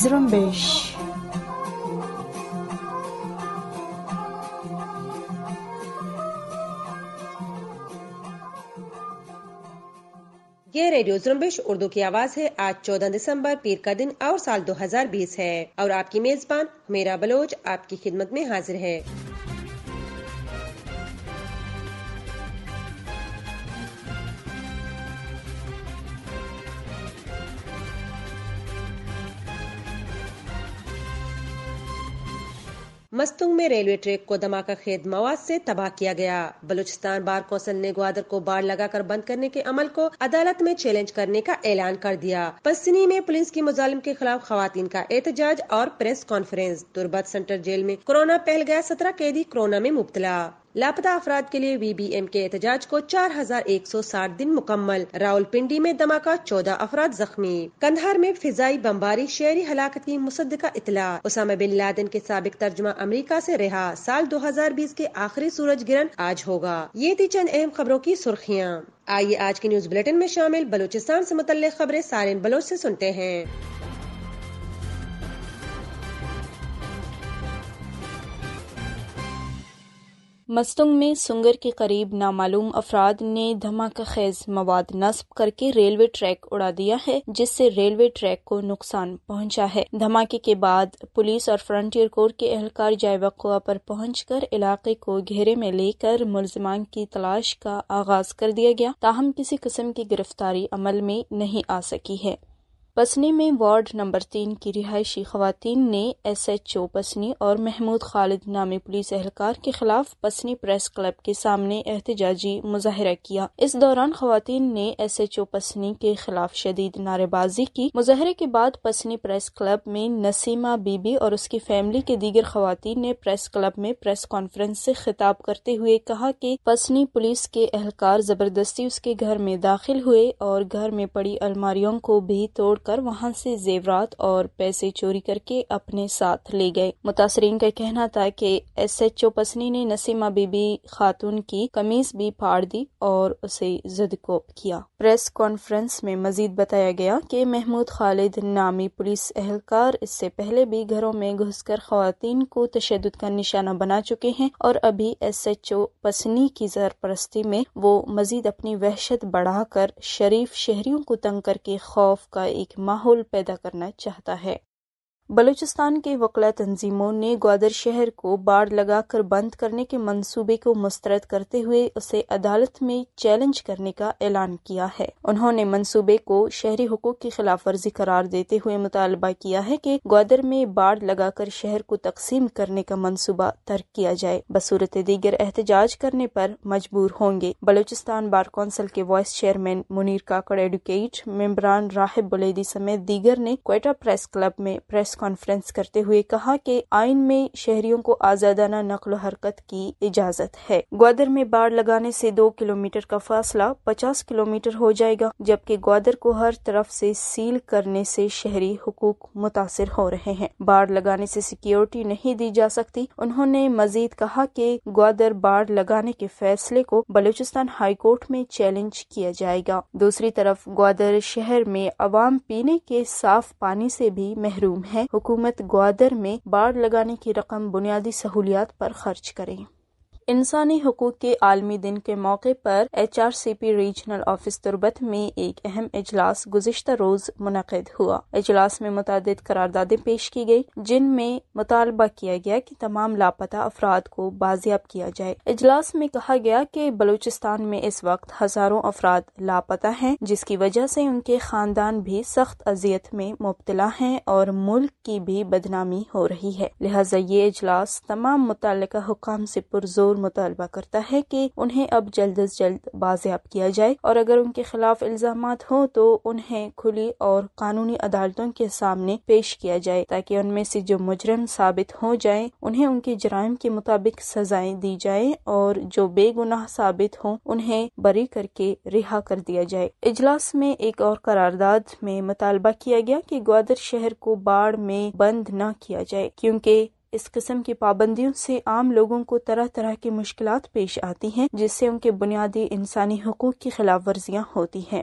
Zrumbish. ये radio जुम्बिश Urdu की आवाज़ है आज चौदह दिसंबर पीर का दिन और साल 2020 है और आपकी मेजबान मेरा बलोच आपकी खिदमत में हाजिर है मस्तुंग में रेलवे ट्रैक को धमाका खेत मवाद से तबाह किया गया बलूचिस्तान बार कौंसल ने ग्वादर को बाढ़ लगाकर बंद करने के अमल को अदालत में चैलेंज करने का ऐलान कर दिया पश्चिमी में पुलिस की मुजालिम के खिलाफ खातन का एहतजाज और press conference Turbat centre jail में कोरोना फैल गया सत्रह कैदी कोरोना में मुबतला लापता अफराद के लिए वीबीएम के एहतजाज को 4,160 दिन मुकम्मल रावलपिंडी में धमाका चौदह अफराद जख्मी कंधार में फिजाई बमबारी शहरी हलाकत की मुसद का इतला उसामा बिन लादेन के सबक तर्जमा अमरीका ऐसी रिहा साल दो हजार बीस के आखिरी सूरज ग्रहण आज होगा ये थी चंद अहम खबरों की सुर्खियाँ आइए आज के न्यूज बुलेटिन में शामिल बलूचिस्तान ऐसी मुतल खबरें सारे बलोच ऐसी सुनते हैं मस्तुंग में सुंगर के करीब नामालूम अफराद ने धमाका खेज मवाद नस्ब करके रेलवे ट्रैक उड़ा दिया है जिससे रेलवे ट्रैक को नुकसान पहुंचा है धमाके के बाद पुलिस और फ्रंटियर कोर के एहलकार जायबकुआ पर कर इलाके को घेरे में लेकर मुलजमान की तलाश का आगाज कर दिया गया ताहम किसी किस्म की गिरफ्तारी अमल में नहीं आ सकी है पसनी में वार्ड नंबर तीन की रिहायशी खातन ने एस एच ओ पसनी और महमूद खालिद नामी पुलिस एहलकार के खिलाफ पसनी प्रेस क्लब के सामने एहतजाजी मुजाहरा किया इस दौरान खातन ने एस एच ओ पसनी के खिलाफ शदीद नारेबाजी की मुजाहरे के बाद पसनी प्रेस क्लब में नसीमा बीबी और उसकी फैमिली के दीगर खातन ने प्रेस क्लब में प्रेस कॉन्फ्रेंस से खिताब करते हुए कहा कि पसनी पुलिस के एहलकार जबरदस्ती उसके घर में दाखिल हुए और घर में पड़ी अलमारियों को भी तोड़ छोड़कर वहां से जेवरात और पैसे चोरी करके अपने साथ ले गए मुतासरीन का कहना था कि एस एच ओ पसनी ने नसीमा बीबी खातून की कमीज भी फाड़ दी और उसे जदकोप किया प्रेस कॉन्फ्रेंस में मजीद बताया गया कि महमूद खालिद नामी पुलिस एहलकार इससे पहले भी घरों में घुसकर खातन को तशद का निशाना बना चुके हैं और अभी एस एच ओ पसनी की सरपरस्ती में वो मजीद अपनी वहशत बढ़ाकर शरीफ शहरियों को तंग करके खौफ का एक एक माहौल पैदा करना चाहता है बलूचिस्तान के वकला तंजीमों ने ग्वादर शहर को बाढ़ लगाकर बंद करने के मंसूबे को मुस्तरद करते हुए उसे अदालत में चैलेंज करने का ऐलान किया है उन्होंने मंसूबे को शहरी हुकूक की खिलाफ वर्जी करार देते हुए मुतालबा किया है कि ग्वादर में बाढ़ लगाकर शहर को तकसीम करने का मंसूबा तर्क किया जाए बसूरत दीगर एहतजाज करने पर मजबूर होंगे बलूचिस्तान बार कौंसिल के vice chairman Munir Kakar advocate मेम्बरान राहिब बुलेदी समेत दीगर ने क्वेटा प्रेस क्लब में प्रेस प्रेस कॉन्फ्रेंस करते हुए कहा कि आइन में शहरियों को आजादाना नकल हरकत की इजाजत है ग्वादर में बाढ़ लगाने से दो किलोमीटर का फासला पचास किलोमीटर हो जाएगा जबकि ग्वादर को हर तरफ से सील करने से शहरी हुकूक मुतासर हो रहे हैं बाढ़ लगाने से सिक्योरिटी नहीं दी जा सकती उन्होंने मजीद कहा कि ग्वादर बाढ़ लगाने के फैसले को बलूचिस्तान हाई कोर्ट में चैलेंज किया जाएगा दूसरी तरफ ग्वादर शहर में आवाम पीने के साफ पानी से भी महरूम है है हुकूमत ग्वादर में बाढ़ लगाने की रकम बुनियादी सहूलियात पर खर्च करे इंसानी हकूक के आलमी दिन के मौके पर H R C P regional office Turbat में एक अहम इजलास गुजशत रोज मुनद हुआ इजलास में मुतद करारदादे पेश की गयी जिनमें मुतालबा किया गया कि तमाम लापता अफराद को बाजियाब किया जाए इजलास में कहा गया की बलूचिस्तान में इस वक्त हजारों अफराद लापता है जिसकी वजह से उनके खानदान भी सख्त अजियत में मुबतला है और मुल्क की भी बदनामी हो रही है लिहाजा ये इजलास तमाम मुतल हुकाम से पुरजोर जोर मुतालबा करता है कि उन्हें अब जल्द अज जल्द बाजियाब किया जाए और अगर उनके खिलाफ इल्जाम हो तो उन्हें खुली और कानूनी अदालतों के सामने पेश किया जाए ताकि उनमें से जो मुजरम साबित हो जाए उन्हें उनके जराइम के मुताबिक सजाएं दी जाए और जो बेगुनाह साबित हो उन्हें बरी करके रिहा कर दिया जाए इजलास में एक और करारदाद में मुतालबा किया गया कि ग्वादर शहर को बाढ़ में बंद न किया जाए क्योंकि इस किस्म की पाबंदियों से आम लोगों को तरह तरह की मुश्किल पेश आती हैं जिससे उनके बुनियादी इंसानी हकूक की खिलाफ वर्जियाँ होती हैं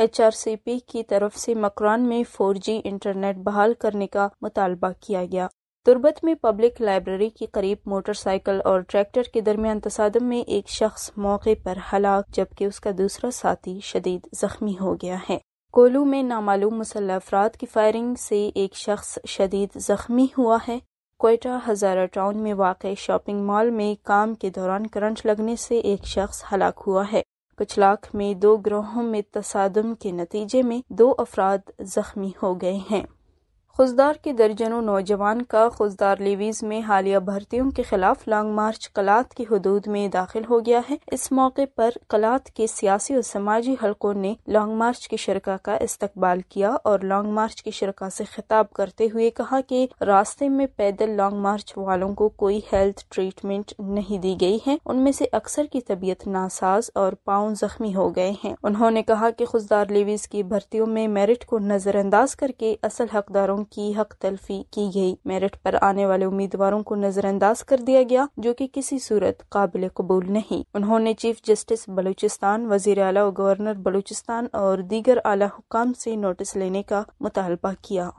एच आर सी पी की तरफ से मकरान में फोर जी इंटरनेट बहाल करने का मुतालबा किया गया तुर्बत में पब्लिक लाइब्रेरी के करीब मोटरसाइकिल और ट्रैक्टर के दरमियान तसादम में एक शख्स मौके पर हलाक जबकि उसका दूसरा साथी शदीद जख्मी हो गया है कोलू में नामालूम मुसल्ह अफराद की फायरिंग से एक शख्स शदीद जख्मी हुआ है कोयटा हजारा टाउन में वाकई शॉपिंग मॉल में काम के दौरान करंट लगने से एक शख्स हलाक हुआ है लाख में दो ग्रोहों में तसादम के नतीजे में दो अफराद जख्मी हो गए हैं खुजदार के दर्जनों नौजवान का खुजदार लेवीज में हालिया भर्तियों के खिलाफ लॉन्ग मार्च कलात की हदूद में दाखिल हो गया है इस मौके पर कलात के सियासी और समाजी हलकों ने लॉन्ग मार्च की शरका का इस्तकबाल किया और लॉन्ग मार्च की शरका से खिताब करते हुए कहा कि रास्ते में पैदल लॉन्ग मार्च वालों को कोई हेल्थ ट्रीटमेंट नहीं दी गई है उनमें से अक्सर की तबीयत नासाज और पाँव जख्मी हो गए हैं उन्होंने कहा कि खुजदार लेवीज की भर्तियों में मेरिट को नजरअंदाज करके असल हकदारों की हक तलफी की गई मेरिट पर आने वाले उम्मीदवारों को नजरअंदाज कर दिया गया जो कि किसी सूरत काबिल कबूल नहीं उन्होंने चीफ जस्टिस बलूचिस्तान वजीर अला गवर्नर बलूचिस्तान और दीगर आला हुकाम से नोटिस लेने का मुतालबा किया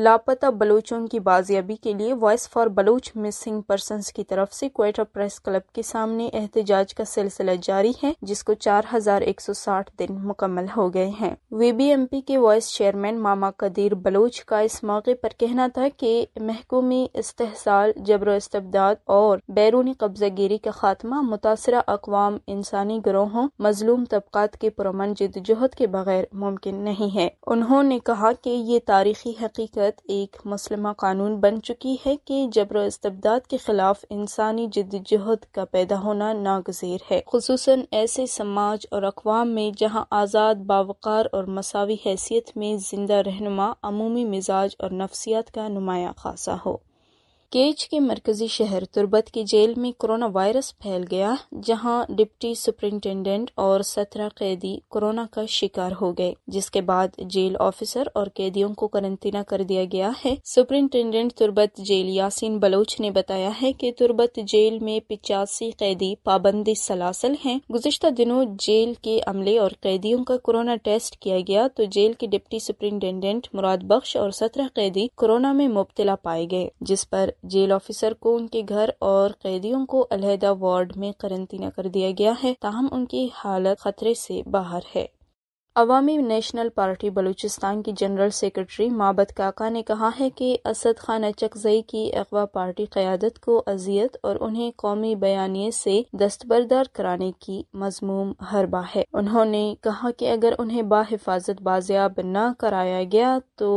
लापता बलूचों की बाजियाबी के लिए voice for Baloch missing person की तरफ से क्वेटा प्रेस क्लब के सामने एहतजाज का सिलसिला जारी है जिसको 4,160 दिन मुकम्मल हो गए हैं वीबीएमपी के वॉइस चेयरमैन मामा कदीर बलूच का इस मौके पर कहना था कि महकूमी इस्तेसाल जबर इस्तबदाद और बैरूनी कब्जागिरी का खात्मा मुतासर अकवाम इंसानी ग्रोहों मजलूम तबकात के पुरमन जदोजहद के बगैर मुमकिन नहीं है उन्होंने कहा की ये तारीखी हकीकत भारत एक मुसलमा कानून बन चुकी है कि जबर इस्तबदाद के खिलाफ इंसानी जद्दोजहद का पैदा होना नागजीर है खसूस ऐसे समाज और अकवाम में जहाँ आज़ाद बावकार और मसावी हैसियत में जिंदा रहनुमा अमूमी मिजाज और नफसियात का नुमाया खासा हो केच के मरकजी शहर तुर्बत की जेल में कोरोना वायरस फैल गया जहां डिप्टी सुपरिंटेंडेंट और सत्रह कैदी कोरोना का शिकार हो गए जिसके बाद जेल ऑफिसर और कैदियों को करंतना कर दिया गया है सुपरिनटेंडेंट तुर्बत जेल यासीन बलोच ने बताया है कि तुर्बत जेल में पिचासी कैदी पाबंदी सलासल है गुजशत दिनों जेल के अमले और कैदियों का कोरोना टेस्ट किया गया तो जेल के डिप्टी सुपरिंटेंडेंट मुराद बख्श और सत्रह कैदी कोरोना में मुबतला पाए गए जिस पर जेल ऑफिसर को उनके घर और कैदियों को अलहदा वार्ड में करंतना कर दिया गया है ताहम उनकी हालत खतरे से बाहर है अवामी नेशनल पार्टी बलूचिस्तान की जनरल सेक्रेटरी माबद काका ने कहा है कि असद खान अचकजई की अगवा पार्टी क्यादत को अजियत और उन्हें कौमी बयानी से दस्तबरदार कराने की मजमूम हरबा है उन्होंने कहा कि अगर उन्हें बाहिफाजत बाजियाब न कराया गया तो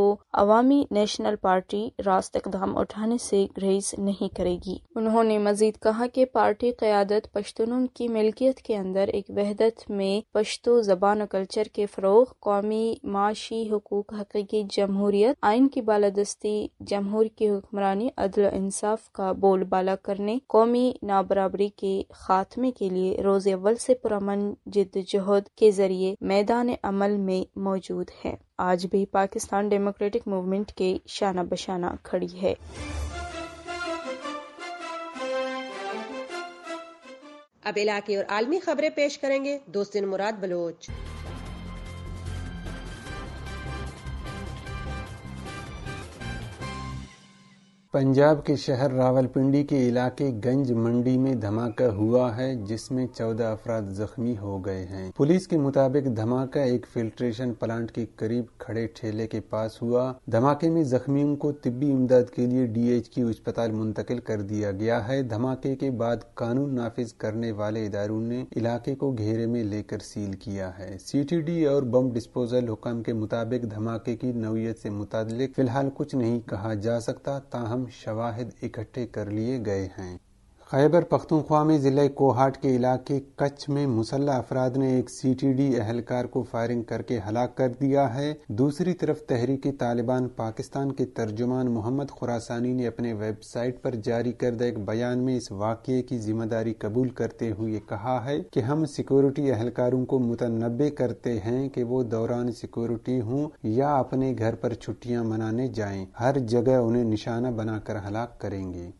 अवामी नेशनल पार्टी रास्त इकदाम उठाने से ग्रेज नहीं करेगी उन्होंने मजीद कहा कि पार्टी क्यादत पश्तूनों की मिल्कियत के अंदर एक वहदत में पश्तो जबान और कल्चर के फ़रोग कौमी माशी हकूक हकीकी जमहूरीत आइन की बालादस्ती जमहूर की हुक्मरानी अदल इंसाफ का बोल बाला करने कौमी नाबराबरी के खात्मे के लिए रोज़ अव्वल से पुरमन जहद के जरिए मैदान अमल में मौजूद है आज भी पाकिस्तान डेमोक्रेटिक मूवमेंट के शाना बशाना खड़ी है अब इलाके और आलमी खबरें पेश करेंगे दोस्त मुराद बलोच पंजाब के शहर रावलपिंडी के इलाके गंज मंडी में धमाका हुआ है जिसमें 14 अफराद जख्मी हो गए हैं पुलिस के मुताबिक धमाका एक फिल्ट्रेशन प्लांट के करीब खड़े ठेले के पास हुआ धमाके में जख्मियों को तिब्बी इमदाद के लिए की अस्पताल मुंतकिल कर दिया गया है धमाके के बाद कानून नाफिज करने वाले इदारों ने इलाके को घेरे में लेकर सील किया है डी और बम डिस्पोजल हुक्म के मुताबिक धमाके की नौीयत से मुतल फिलहाल कुछ नहीं कहा जा सकता ताहम तमाम शवाहिद इकट्ठे कर लिए गए हैं खैबर पख्तूनख्वा में ज़िले कोहाट के इलाके कच्छ में मुसल्ला अफराद ने एक सीटीडी एहलकार को फायरिंग करके हलाक कर दिया है दूसरी तरफ तहरीक तालिबान पाकिस्तान के तर्जुमान मोहम्मद खुरासानी ने अपने वेबसाइट पर जारी करदा एक बयान में इस वाक़े की जिम्मेदारी कबूल करते हुए कहा है कि हम सिक्योरिटी एहलकारों को मुतनबे करते हैं कि वो दौरान सिक्योरिटी हों या अपने घर पर छुट्टियां मनाने जाएं हर जगह उन्हें निशाना बनाकर हलाक करेंगे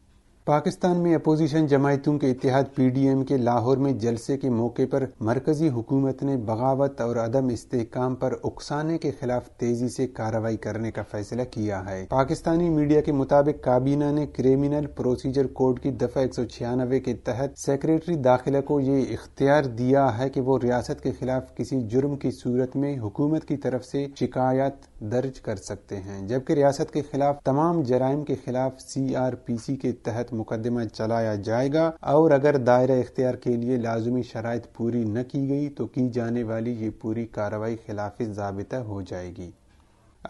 पाकिस्तान में अपोजिशन जमायतों के इतिहाद पीडीएम के लाहौर में जलसे के मौके पर मरकजी हुकूमत ने बगावत और अदम इस्तेकाम पर उकसाने के खिलाफ तेजी से कार्रवाई करने का फैसला किया है पाकिस्तानी मीडिया के मुताबिक काबीना ने क्रिमिनल प्रोसीजर कोड की दफा एक सौ छियानवे के तहत सेक्रेटरी दाखिला को ये इख्तियार दिया है की वो रियासत के खिलाफ किसी जुर्म की सूरत में हुकूमत की तरफ से शिकायत दर्ज कर सकते हैं जबकि रियासत के खिलाफ तमाम जराइम के खिलाफ सी आर पी सी के तहत मुकदमा चलाया जाएगा और अगर दायरा इख्तियार के लिए लाजमी शराइ पूरी न की गई तो की जाने वाली ये पूरी कार्रवाई खिलाफ जबता हो जाएगी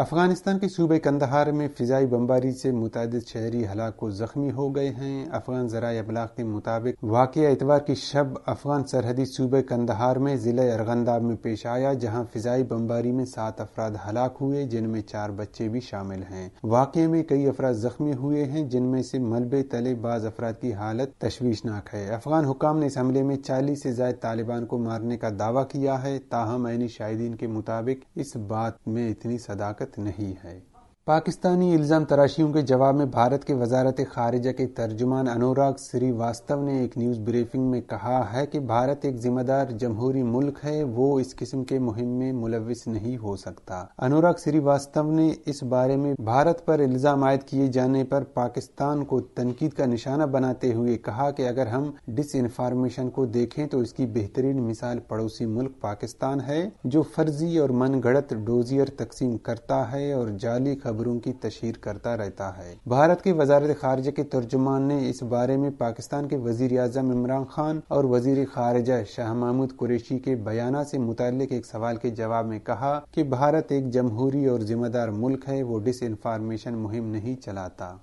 अफगानिस्तान के सूबे कंदहार में फिजाई बमबारी से मुतद शहरी हलाक को जख्मी हो गए हैं अफगान जराए अबलाग के मुताबिक वाक़ एतवार की शब अफगान सरहदी सूबे कंदहार में ज़िले अरगंदाब में पेश आया जहाँ फिजाई बमबारी में सात अफराद हलाक हुए जिनमें चार बच्चे भी शामिल हैं वाक़ में कई अफराद जख्मी हुए हैं जिनमें से मलबे तले बाज अफराद की हालत तशवीशनाक है अफगान हुकाम ने इस हमले में चालीस से जायद तालिबान को मारने का दावा किया है ताहम आनी शाहिदीन के मुताबिक इस बात में इतनी सदाकत ताकत नहीं है पाकिस्तानी इल्ज़ाम तराशियों के जवाब में भारत के वजारत खारजा के तर्जुमान अनुराग श्रीवास्तव ने एक न्यूज़ ब्रीफिंग में कहा है कि भारत एक जिम्मेदार जमहूरी मुल्क है वो इस किस्म के मुहिम में मुलविस नहीं हो सकता अनुराग श्रीवास्तव ने इस बारे में भारत पर इल्ज़ाम आयद किए जाने पर पाकिस्तान को तनकीद का निशाना बनाते हुए कहा कि अगर हम डिस इन्फॉर्मेशन को देखें तो इसकी बेहतरीन मिसाल पड़ोसी मुल्क पाकिस्तान है जो फर्जी और मनगढ़ डोजियर तकसीम करता है और जाली खबरों की तशहर करता रहता है भारत की वजारत खारजा के तर्जुमान ने इस बारे में पाकिस्तान के वजीर अजम इमरान खान और वजीर खारजा शाह महमूद कुरेशी के बयान से मुतल एक सवाल के जवाब में कहा कि भारत एक जमहूरी और जिम्मेदार मुल्क है वो डिस इन्फॉर्मेशन मुहिम नहीं चलाता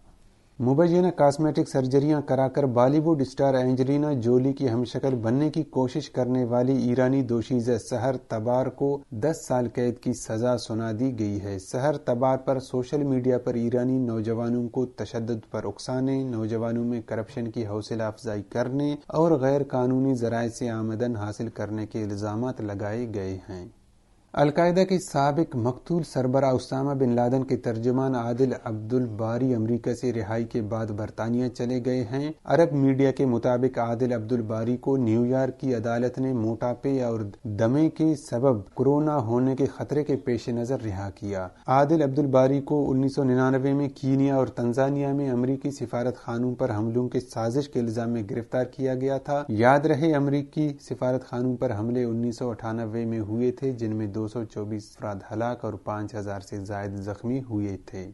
मुबैया ने कास्मेटिक सर्जरियां कराकर बॉलीवुड स्टार एंजेलिना जोली की हमशक्ल बनने की कोशिश करने वाली ईरानी दोषी सहर तबार को 10 साल कैद की सजा सुना दी गई है सहर तबार पर सोशल मीडिया पर ईरानी नौजवानों को तशद पर उकसाने नौजवानों में करप्शन की हौसला अफजाई करने और गैर कानूनी जराये से आमदन हासिल करने के इल्जाम लगाए गए हैं अलकायदा के सबक मकतूल सरबरा उसामा बिन लादन के तर्जमान आदिल अब्दुल बारी अमरीका से रिहाई के बाद बरतानिया चले गए हैं अरब मीडिया के मुताबिक आदिल अब्दुल बारी को न्यूयॉर्क की अदालत ने मोटापे और दमे के सबब कोरोना होने के खतरे के पेश नज़र रिहा किया आदिल अब्दुल बारी को उन्नीस सौ निन्यानवे में कीनिया और तंजानिया में अमरीकी सिफारत खानों पर हमलों के साजिश के इल्जाम में गिरफ्तार किया गया था याद रहे अमरीकी सिफारत खानों पर हमले उन्नीस सौ अठानबे में हुए थे जिनमें दो सौ चौबीस अफराद हलाक और पाँच हजार से जायद जख्मी हुए थे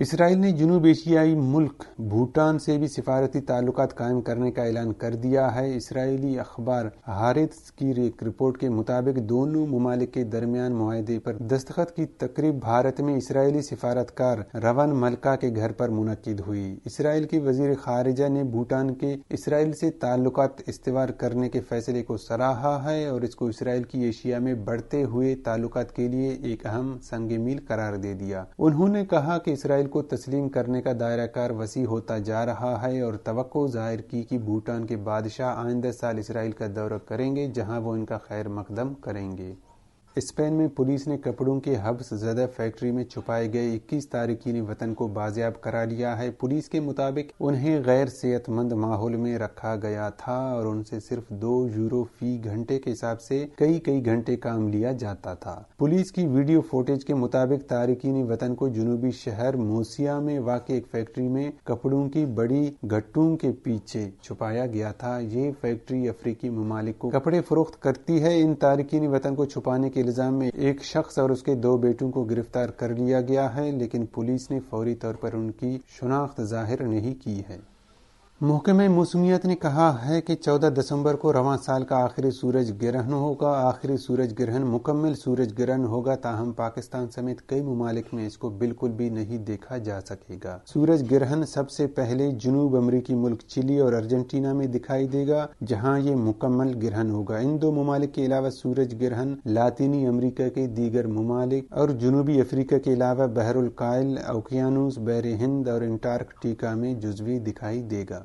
इसराइल ने जुनूब एशियाई मुल्क भूटान से भी सिफारती ताल्लुक कायम करने का ऐलान कर दिया है इसराइली अखबार हारित की एक रिपोर्ट के मुताबिक दोनों ममालिक के दरमियान माहदे पर दस्तखत की तकरीब भारत में इसराइली सिफारतकार रवन मलका के घर पर मुनद हुई इसराइल के वजीर खारिजा ने भूटान के इसराइल से ताल्लुक इस्तेवाल करने के फैसले को सराहा है और इसको इसराइल की एशिया में बढ़ते हुए ताल्लुक के लिए एक अहम संग मील करार दे दिया उन्होंने कहा कि इसराइल को तस्लीम करने का दायरा कार वसी होता जा रहा है और तो जाहिर की कि भूटान के बादशाह आइंदा साल इसराइल का दौरा करेंगे जहां वो इनका खैर मकदम करेंगे स्पेन में पुलिस ने कपड़ों के हब्स जदा फैक्ट्री में छुपाए गए 21 तारकीन वतन को बाजियाब करा लिया है पुलिस के मुताबिक उन्हें गैर सेहतमंद माहौल में रखा गया था और उनसे सिर्फ दो यूरो फी घंटे के हिसाब से कई कई घंटे काम लिया जाता था पुलिस की वीडियो फुटेज के मुताबिक तारकीन वतन को जुनूबी शहर मोसिया में वाक एक फैक्ट्री में कपड़ों की बड़ी गट्टों के पीछे छुपाया गया था ये फैक्ट्री अफ्रीकी ममालिक को कपड़े फरोख्त करती है इन तारकीन वतन को छुपाने के निजाम में एक शख्स और उसके दो बेटों को गिरफ्तार कर लिया गया है लेकिन पुलिस ने फौरी तौर पर उनकी शनाख्त जाहिर नहीं की है महकमे मौसमियात ने कहा है कि 14 दिसंबर को रवा साल का आखिरी सूरज ग्रहण होगा आखिरी सूरज ग्रहण मुकम्मल सूरज ग्रहण होगा ताहम पाकिस्तान समेत कई ममालिक में इसको बिल्कुल भी नहीं देखा जा सकेगा सूरज ग्रहण सबसे पहले जुनूब अमरीकी मुल्क चिली और अर्जेंटीना में दिखाई देगा जहाँ ये मुकम्मल ग्रहण होगा इन दो ममालिक के अलावा सूरज ग्रहण लातिनी अमरीका के दीगर ममालिक और जुनूबी अफ्रीका के अलावा बहरुल कायल ओकियानूस बहर हिंद और अंटार्कटिका में जुजवी दिखाई देगा